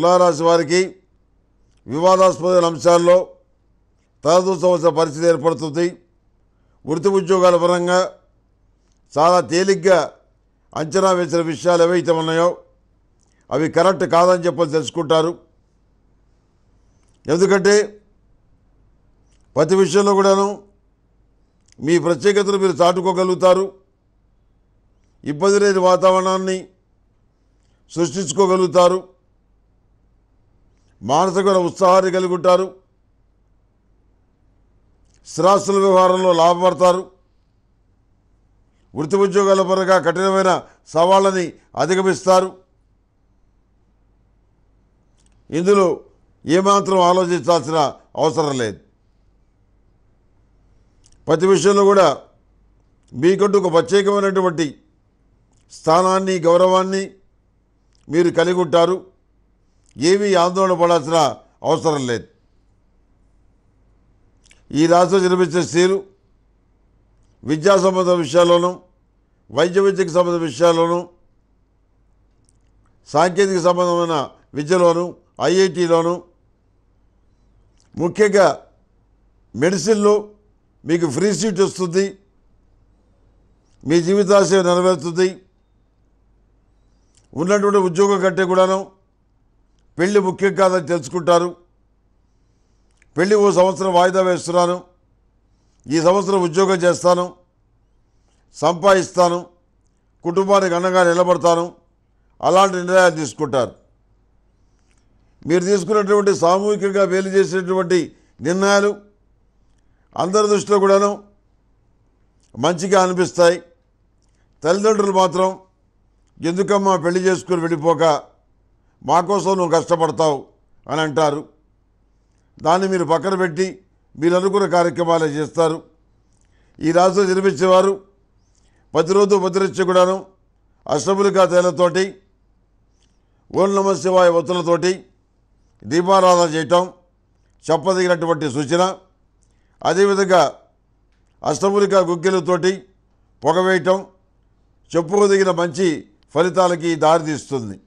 తులారాశి వారికి వివాదాస్పద అంశాల్లో తలదూసవలసిన పరిస్థితి ఏర్పడుతుంది వృత్తి ఉద్యోగాల పరంగా చాలా తేలిగ్గా అంచనా వేసిన విషయాలు ఏవైతే ఉన్నాయో అవి కరెక్ట్ కాదని చెప్పని తెలుసుకుంటారు ఎందుకంటే ప్రతి విషయంలో కూడాను మీ ప్రత్యేకతను మీరు చాటుకోగలుగుతారు ఇబ్బంది లేని వాతావరణాన్ని సృష్టించుకోగలుగుతారు మానసిక ఉత్సాహాన్ని కలిగి ఉంటారు స్థిరాస్తుల వ్యవహారంలో లాభపడతారు వృత్తి ఉద్యోగాల పరంగా కఠినమైన సవాళ్ళని అధిగమిస్తారు ఇందులో ఏమాత్రం ఆలోచించాల్సిన అవసరం లేదు ప్రతి విషయంలో కూడా మీకంటూ ఒక ప్రత్యేకమైనటువంటి స్థానాన్ని గౌరవాన్ని మీరు కలిగి ఉంటారు ఏమీ ఆందోళన పడాల్సిన అవసరం లేదు ఈ రాష్ట్ర జన్మించిన స్త్రీలు విద్యా సంబంధ విషయాల్లోనూ వైద్య విద్యకు సంబంధ విషయాల్లోనూ సాంకేతిక సంబంధమైన విద్యలోను ఐఐటిలోను ముఖ్యంగా మెడిసిన్లో మీకు ఫ్రీ సీట్ వస్తుంది మీ జీవితాశయం నెరవేరుతుంది ఉన్నటువంటి ఉద్యోగం కంటే కూడాను పెళ్లి ముఖ్యం కాదని తెలుసుకుంటారు పెళ్ళి ఓ సంవత్సరం వాయిదా వేస్తున్నాను ఈ సంవత్సరం ఉద్యోగం చేస్తాను సంపాదిస్తాను కుటుంబానికి అన్నగా నిలబడతాను అలాంటి నిర్ణయాలు తీసుకుంటారు మీరు తీసుకున్నటువంటి సామూహికంగా వేలు చేసినటువంటి నిర్ణయాలు అందరి దృష్టిలో కూడాను మంచిగా అనిపిస్తాయి తల్లిదండ్రులు మాత్రం ఎందుకమ్మా పెళ్లి చేసుకుని వెళ్ళిపోక మా కోసం నువ్వు కష్టపడతావు అని అంటారు దాన్ని మీరు పక్కన పెట్టి మీరు అనుకున్న కార్యక్రమాలే చేస్తారు ఈ రాశిలో జన్మించేవారు ప్రతిరోజు ముద్రించి కూడాను అష్టములికా తేలతోటి ఓం నమ శివాయ వత్తులతోటి దీపారాధన చేయటం చెప్పదగినటువంటి సూచన అదేవిధంగా అష్టములికా గుగ్గిలతోటి పొగవేయటం చెప్పుకోదగిన మంచి ఫలితాలకి దారితీస్తుంది